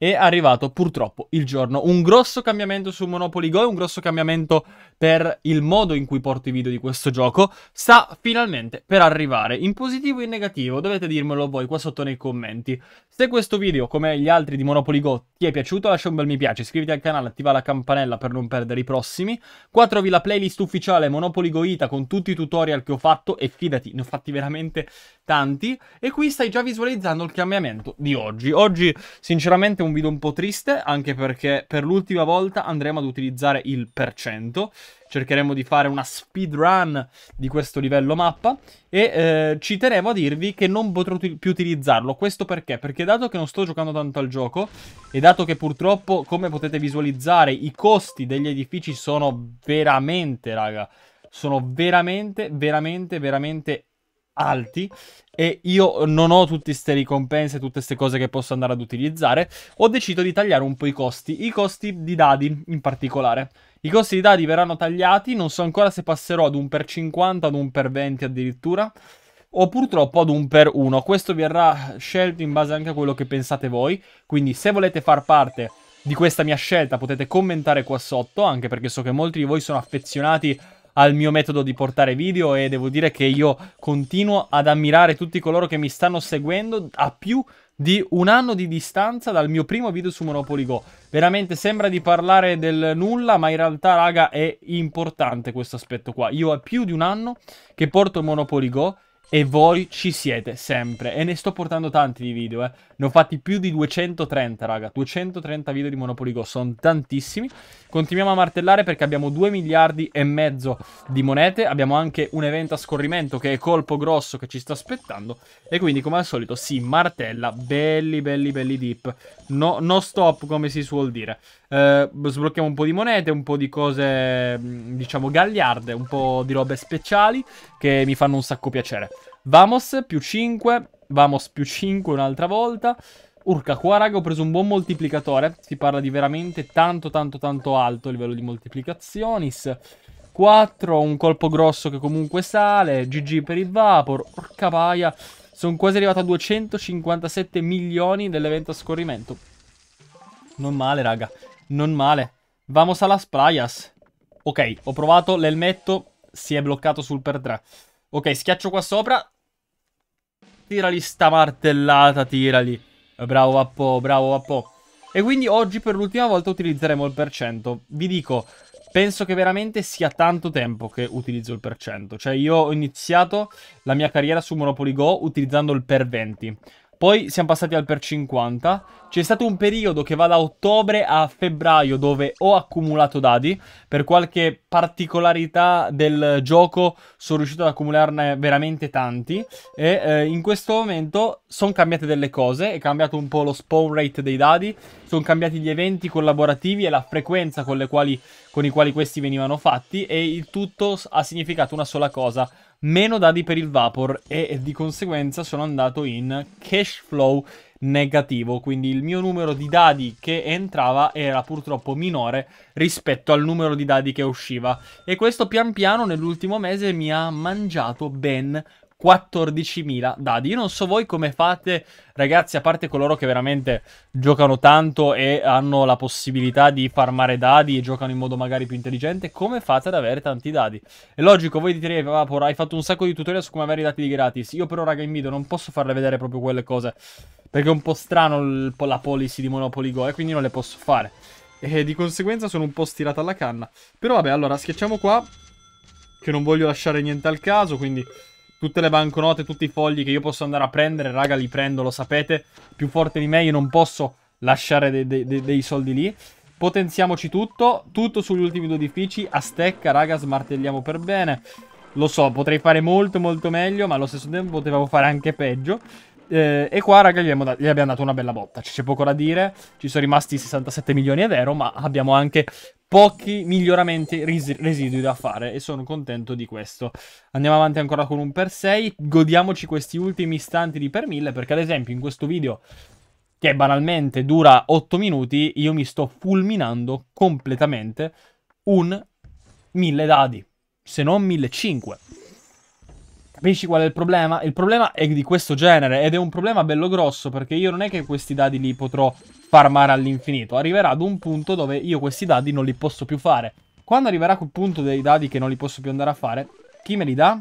è arrivato purtroppo il giorno. Un grosso cambiamento su Monopoly Go e un grosso cambiamento per il modo in cui porto i video di questo gioco sta finalmente per arrivare. In positivo o in negativo, dovete dirmelo voi qua sotto nei commenti. Se questo video, come gli altri di Monopoly Go, ti è piaciuto, lascia un bel mi piace, iscriviti al canale, attiva la campanella per non perdere i prossimi. 4 la playlist ufficiale Monopoly Go Ita con tutti i tutorial che ho fatto e fidati, ne ho fatti veramente tanti e qui stai già visualizzando il cambiamento di oggi. Oggi sinceramente è un video un po' triste anche perché per l'ultima volta andremo ad utilizzare il per cento, cercheremo di fare una speedrun di questo livello mappa e eh, ci tenevo a dirvi che non potrò più utilizzarlo, questo perché? Perché dato che non sto giocando tanto al gioco e dato che purtroppo come potete visualizzare i costi degli edifici sono veramente raga sono veramente, veramente, veramente alti e io non ho tutte queste ricompense, tutte queste cose che posso andare ad utilizzare, ho deciso di tagliare un po' i costi, i costi di dadi in particolare. I costi di dadi verranno tagliati, non so ancora se passerò ad un per 50, ad un per 20 addirittura, o purtroppo ad un per 1. Questo verrà scelto in base anche a quello che pensate voi, quindi se volete far parte di questa mia scelta potete commentare qua sotto, anche perché so che molti di voi sono affezionati a al mio metodo di portare video e devo dire che io continuo ad ammirare tutti coloro che mi stanno seguendo a più di un anno di distanza dal mio primo video su Monopoly Go. Veramente sembra di parlare del nulla, ma in realtà, raga, è importante questo aspetto qua. Io a più di un anno che porto Monopoly Go e voi ci siete sempre. E ne sto portando tanti di video, eh. Ne ho fatti più di 230, raga. 230 video di Monopoly Go. Sono tantissimi. Continuiamo a martellare perché abbiamo 2 miliardi e mezzo di monete. Abbiamo anche un evento a scorrimento che è colpo grosso che ci sta aspettando. E quindi, come al solito, si martella. Belli, belli, belli deep. No, no stop, come si suol dire. Eh, sblocchiamo un po' di monete, un po' di cose, mm, diciamo, gagliarde. Un po' di robe speciali che mi fanno un sacco piacere. Vamos più 5. Vamos più 5 un'altra volta. Urca, qua raga ho preso un buon moltiplicatore. Si parla di veramente tanto tanto tanto alto il livello di moltiplicazionis. 4, un colpo grosso che comunque sale. GG per il Vapor. Urca paia. Sono quasi arrivato a 257 milioni dell'evento a scorrimento. Non male, raga. Non male. Vamos alla playas. Ok, ho provato l'elmetto. Si è bloccato sul per 3. Ok, schiaccio qua sopra. Tirali sta martellata, tirali. Bravo Vappo, bravo Vappo. E quindi oggi per l'ultima volta utilizzeremo il percento. Vi dico, penso che veramente sia tanto tempo che utilizzo il percento. cento. Cioè io ho iniziato la mia carriera su Monopoly Go utilizzando il per 20. Poi siamo passati al per 50. C'è stato un periodo che va da ottobre a febbraio dove ho accumulato dadi. Per qualche particolarità del gioco sono riuscito ad accumularne veramente tanti. E eh, in questo momento sono cambiate delle cose. È cambiato un po' lo spawn rate dei dadi. Sono cambiati gli eventi collaborativi e la frequenza con, quali, con i quali questi venivano fatti. E il tutto ha significato una sola cosa meno dadi per il vapor e di conseguenza sono andato in cash flow negativo, quindi il mio numero di dadi che entrava era purtroppo minore rispetto al numero di dadi che usciva e questo pian piano nell'ultimo mese mi ha mangiato ben 14.000 dadi. Io non so voi come fate, ragazzi, a parte coloro che veramente giocano tanto e hanno la possibilità di farmare dadi e giocano in modo magari più intelligente, come fate ad avere tanti dadi? È logico, voi direte, eh, Vapor, hai fatto un sacco di tutorial su come avere i dati di gratis. Io però, raga, in video non posso farle vedere proprio quelle cose, perché è un po' strano la policy di Monopoly Go e eh, quindi non le posso fare. E di conseguenza sono un po' stirato alla canna. Però vabbè, allora, schiacciamo qua, che non voglio lasciare niente al caso, quindi... Tutte le banconote, tutti i fogli che io posso andare a prendere, raga, li prendo, lo sapete. Più forte di me, io non posso lasciare de de de dei soldi lì. Potenziamoci tutto, tutto sugli ultimi due edifici, a stecca, raga, smartelliamo per bene. Lo so, potrei fare molto molto meglio, ma allo stesso tempo potevo fare anche peggio. Eh, e qua, raga, gli abbiamo, gli abbiamo, dato una bella botta. C'è poco da dire. Ci sono rimasti 67 milioni, è vero, ma abbiamo anche pochi miglioramenti residui da fare e sono contento di questo. Andiamo avanti ancora con un per 6. Godiamoci questi ultimi istanti di per 1000 perché, ad esempio, in questo video che banalmente dura 8 minuti, io mi sto fulminando completamente un 1000 dadi, se non 1500. Capisci qual è il problema? Il problema è di questo genere ed è un problema bello grosso perché io non è che questi dadi li potrò farmare all'infinito. Arriverà ad un punto dove io questi dadi non li posso più fare. Quando arriverà quel punto dei dadi che non li posso più andare a fare, chi me li dà?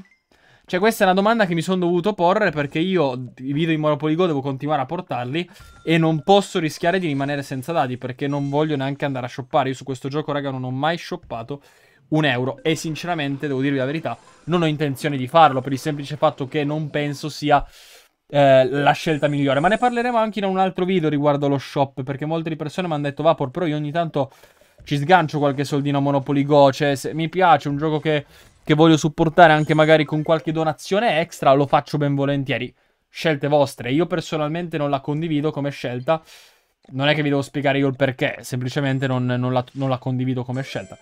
Cioè questa è una domanda che mi sono dovuto porre perché io i video di Monopoly Go devo continuare a portarli e non posso rischiare di rimanere senza dadi perché non voglio neanche andare a shoppare. Io su questo gioco raga non ho mai shoppato un euro. E sinceramente, devo dirvi la verità, non ho intenzione di farlo per il semplice fatto che non penso sia eh, la scelta migliore. Ma ne parleremo anche in un altro video riguardo lo shop, perché molte persone mi hanno detto Vapor, però io ogni tanto ci sgancio qualche soldino a Monopoly Go, cioè mi piace, un gioco che, che voglio supportare anche magari con qualche donazione extra, lo faccio ben volentieri. Scelte vostre, io personalmente non la condivido come scelta, non è che vi devo spiegare io il perché, semplicemente non, non, la, non la condivido come scelta.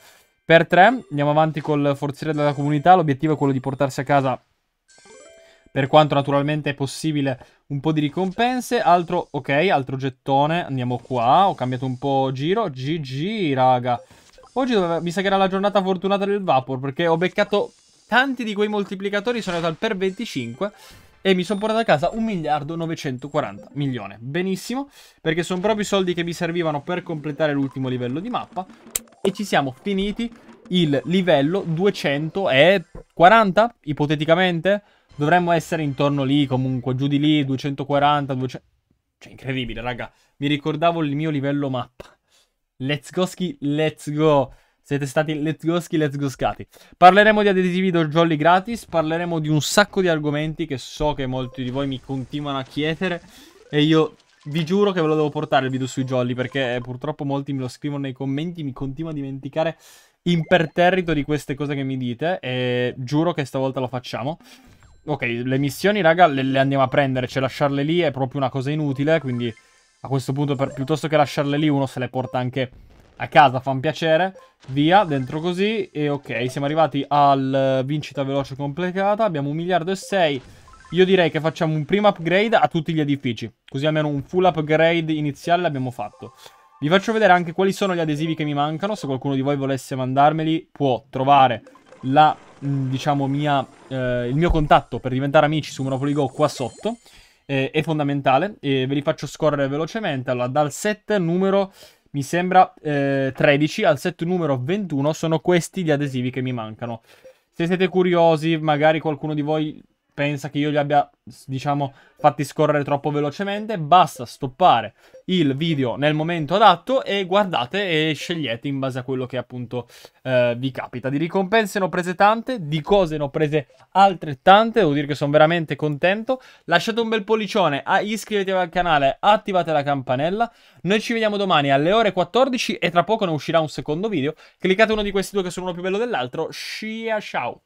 Per 3 andiamo avanti col forziere della comunità. L'obiettivo è quello di portarsi a casa, per quanto naturalmente è possibile, un po' di ricompense. Altro, ok, altro gettone. Andiamo qua. Ho cambiato un po' giro. GG, raga. Oggi doveva, mi sa che era la giornata fortunata del Vapor, perché ho beccato tanti di quei moltiplicatori. Sono andato al per 25 e mi sono portato a casa 1 miliardo 940 milioni. Benissimo, perché sono proprio i soldi che mi servivano per completare l'ultimo livello di mappa. E ci siamo finiti il livello 240, ipoteticamente. Dovremmo essere intorno lì, comunque, giù di lì, 240, 200... Cioè, incredibile, raga. Mi ricordavo il mio livello mappa. Let's go ski, let's go. Siete stati let's go ski, let's go scati. Parleremo di adesivi do jolly gratis, parleremo di un sacco di argomenti che so che molti di voi mi continuano a chiedere. E io vi giuro che ve lo devo portare il video sui jolly perché eh, purtroppo molti me lo scrivono nei commenti, mi continuo a dimenticare imperterrito di queste cose che mi dite e giuro che stavolta lo facciamo. Ok, le missioni raga le, le andiamo a prendere, cioè lasciarle lì è proprio una cosa inutile, quindi a questo punto per, piuttosto che lasciarle lì uno se le porta anche a casa, fa un piacere. Via, dentro così e ok, siamo arrivati al eh, vincita veloce completata, abbiamo un miliardo e sei... Io direi che facciamo un primo upgrade a tutti gli edifici. Così almeno un full upgrade iniziale l'abbiamo fatto. Vi faccio vedere anche quali sono gli adesivi che mi mancano. Se qualcuno di voi volesse mandarmeli, può trovare la, mm, diciamo, mia, eh, il mio contatto per diventare amici su Monopoly Go qua sotto. Eh, è fondamentale. E ve li faccio scorrere velocemente. Allora, dal set numero mi sembra eh, 13 al set numero 21 sono questi gli adesivi che mi mancano. Se siete curiosi, magari qualcuno di voi pensa che io li abbia, diciamo, fatti scorrere troppo velocemente, basta stoppare il video nel momento adatto e guardate e scegliete in base a quello che appunto eh, vi capita. Di ricompense ne ho prese tante, di cose ne ho prese altrettante, devo dire che sono veramente contento. Lasciate un bel pollicione, iscrivetevi al canale, attivate la campanella. Noi ci vediamo domani alle ore 14 e tra poco ne uscirà un secondo video. Cliccate uno di questi due che sono uno più bello dell'altro. Scia ciao!